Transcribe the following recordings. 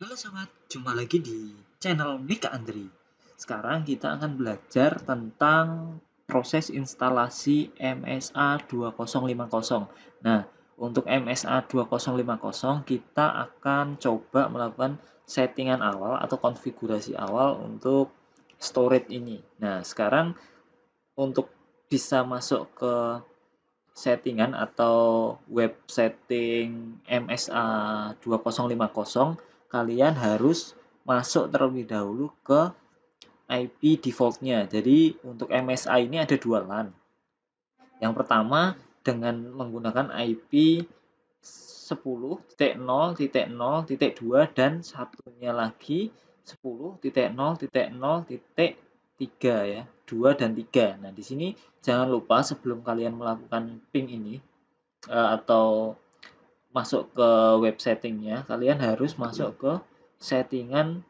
Halo sobat, jumpa lagi di channel Mika Andri. Sekarang kita akan belajar tentang proses instalasi MSA 2050. Nah, untuk MSA 2050 kita akan coba melakukan settingan awal atau konfigurasi awal untuk storage ini. Nah, sekarang untuk bisa masuk ke settingan atau web setting MSA 2050 kalian harus masuk terlebih dahulu ke IP defaultnya. Jadi untuk MSI ini ada dua LAN. Yang pertama dengan menggunakan IP 10.0.0.2 dan satunya lagi 10.0.0.3 ya, 2 dan 3. Nah, di sini jangan lupa sebelum kalian melakukan ping ini eh, atau masuk ke web settingnya kalian harus masuk ke settingan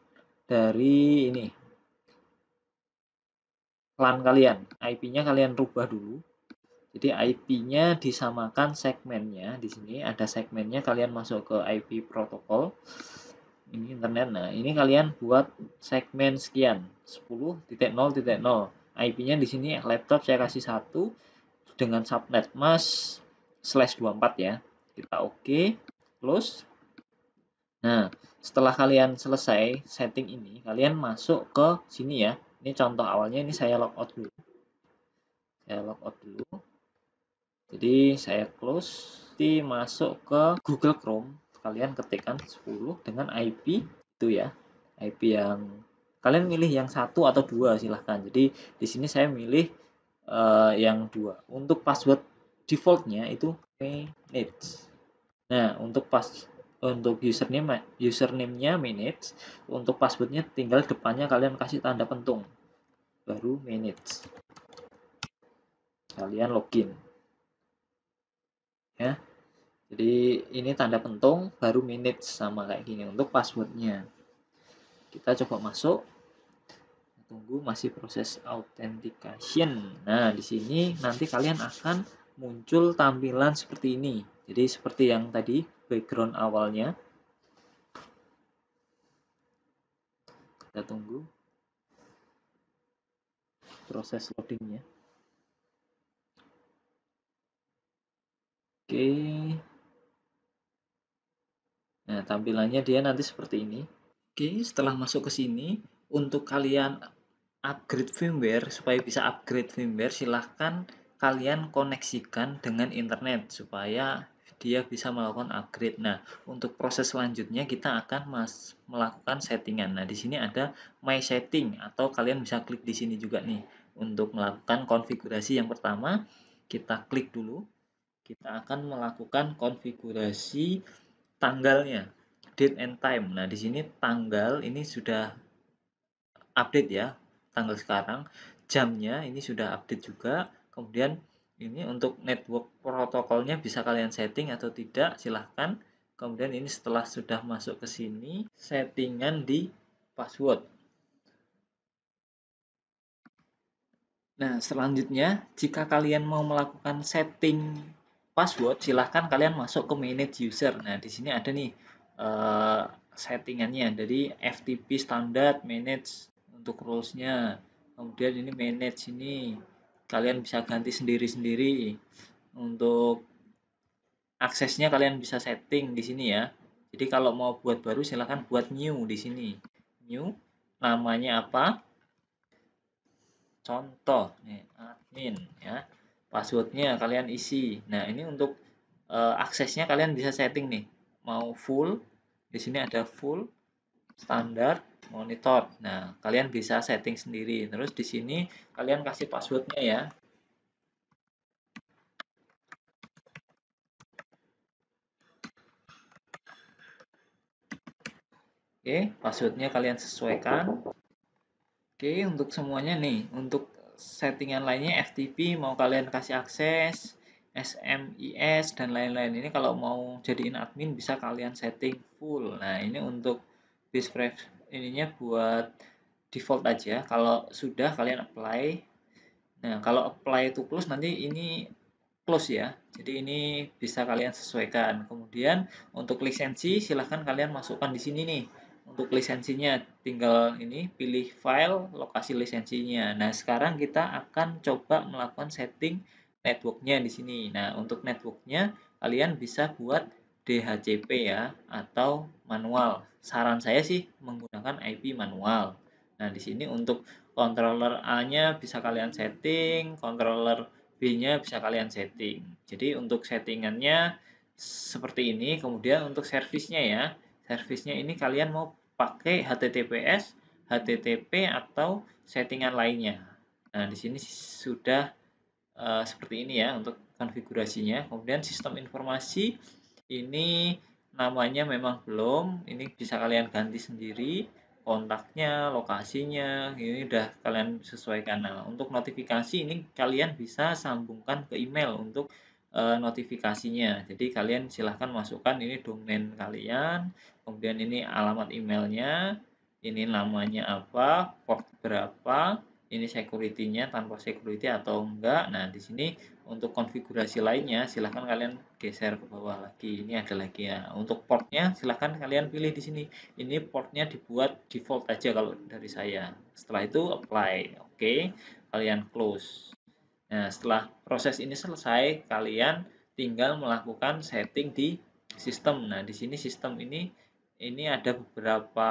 dari ini LAN kalian IP-nya kalian rubah dulu jadi IP-nya disamakan segmennya di sini ada segmennya kalian masuk ke IP protokol ini internet nah ini kalian buat segmen sekian 10.0.0 IP-nya di sini laptop saya kasih satu dengan subnet mas slash 24 ya kita nah, oke okay, close nah setelah kalian selesai setting ini kalian masuk ke sini ya ini contoh awalnya ini saya logout dulu saya logout dulu jadi saya close di masuk ke Google Chrome kalian ketikkan 10 dengan IP itu ya IP yang kalian milih yang satu atau dua silahkan jadi di sini saya milih uh, yang dua untuk password defaultnya itu manage Nah, untuk pas untuk username username-nya minutes, untuk passwordnya tinggal depannya kalian kasih tanda pentung. Baru minutes. Kalian login. Ya. Jadi ini tanda pentung baru minutes sama kayak gini untuk passwordnya. Kita coba masuk. Tunggu masih proses authentication. Nah, di sini nanti kalian akan muncul tampilan seperti ini. Jadi seperti yang tadi background awalnya. Kita tunggu proses loadingnya. Oke. Nah, tampilannya dia nanti seperti ini. Oke, setelah masuk ke sini, untuk kalian upgrade firmware, supaya bisa upgrade firmware, silahkan kalian koneksikan dengan internet supaya dia bisa melakukan upgrade. Nah, untuk proses selanjutnya kita akan mas melakukan settingan. Nah, di sini ada my setting atau kalian bisa klik di sini juga nih untuk melakukan konfigurasi yang pertama. Kita klik dulu. Kita akan melakukan konfigurasi tanggalnya, date and time. Nah, di sini tanggal ini sudah update ya, tanggal sekarang. Jamnya ini sudah update juga Kemudian ini untuk network protokolnya bisa kalian setting atau tidak, silahkan. Kemudian ini setelah sudah masuk ke sini, settingan di password. Nah, selanjutnya jika kalian mau melakukan setting password, silahkan kalian masuk ke manage user. Nah, di sini ada nih uh, settingannya. dari FTP standar manage untuk rules Kemudian ini manage ini kalian bisa ganti sendiri-sendiri untuk aksesnya kalian bisa setting di sini ya jadi kalau mau buat baru silahkan buat new di sini new namanya apa contoh nih admin ya passwordnya kalian isi nah ini untuk e, aksesnya kalian bisa setting nih mau full di sini ada full standar monitor. Nah, kalian bisa setting sendiri. Terus di sini kalian kasih passwordnya ya. Oke, passwordnya kalian sesuaikan. Oke, untuk semuanya nih, untuk settingan lainnya FTP mau kalian kasih akses, SMIS dan lain-lain. Ini kalau mau jadiin admin bisa kalian setting full. Nah, ini untuk base ininya buat default aja kalau sudah kalian apply nah kalau apply to close nanti ini close ya jadi ini bisa kalian sesuaikan kemudian untuk lisensi silahkan kalian masukkan di sini nih untuk lisensinya tinggal ini pilih file lokasi lisensinya nah sekarang kita akan coba melakukan setting networknya di sini nah untuk networknya kalian bisa buat DHCP ya atau manual. Saran saya sih menggunakan IP manual. Nah, di sini untuk controller A-nya bisa kalian setting, controller B-nya bisa kalian setting. Jadi untuk settingannya seperti ini, kemudian untuk servisnya ya. Servisnya ini kalian mau pakai HTTPS, HTTP atau settingan lainnya. Nah, di sini sudah uh, seperti ini ya untuk konfigurasinya. Kemudian sistem informasi ini namanya memang belum ini bisa kalian ganti sendiri kontaknya lokasinya ini udah kalian sesuaikan nah untuk notifikasi ini kalian bisa sambungkan ke email untuk uh, notifikasinya jadi kalian silahkan masukkan ini domain kalian kemudian ini alamat emailnya ini namanya apa port berapa ini security-nya tanpa security atau enggak. Nah, di sini untuk konfigurasi lainnya silahkan kalian geser ke bawah lagi. Ini ada lagi ya. Nah, untuk portnya silahkan kalian pilih di sini. Ini portnya dibuat default aja kalau dari saya. Setelah itu apply. Oke, okay. kalian close. Nah, setelah proses ini selesai, kalian tinggal melakukan setting di sistem. Nah, di sini sistem ini ini ada beberapa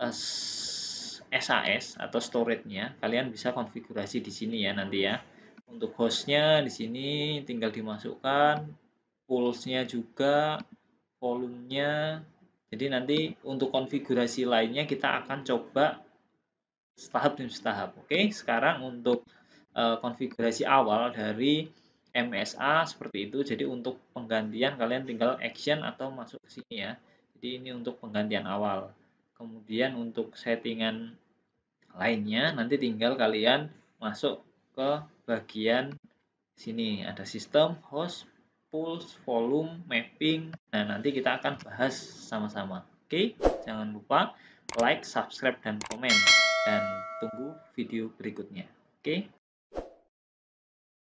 eh, SAS atau storage-nya, kalian bisa konfigurasi di sini ya nanti ya. Untuk hostnya di sini tinggal dimasukkan, pulse-nya juga, volumenya. Jadi nanti untuk konfigurasi lainnya kita akan coba tahap demi tahap Oke, sekarang untuk uh, konfigurasi awal dari MSA seperti itu. Jadi untuk penggantian kalian tinggal action atau masuk ke sini ya. Jadi ini untuk penggantian awal kemudian untuk settingan lainnya nanti tinggal kalian masuk ke bagian sini ada sistem host pulse volume mapping nah nanti kita akan bahas sama-sama oke jangan lupa like subscribe dan komen dan tunggu video berikutnya oke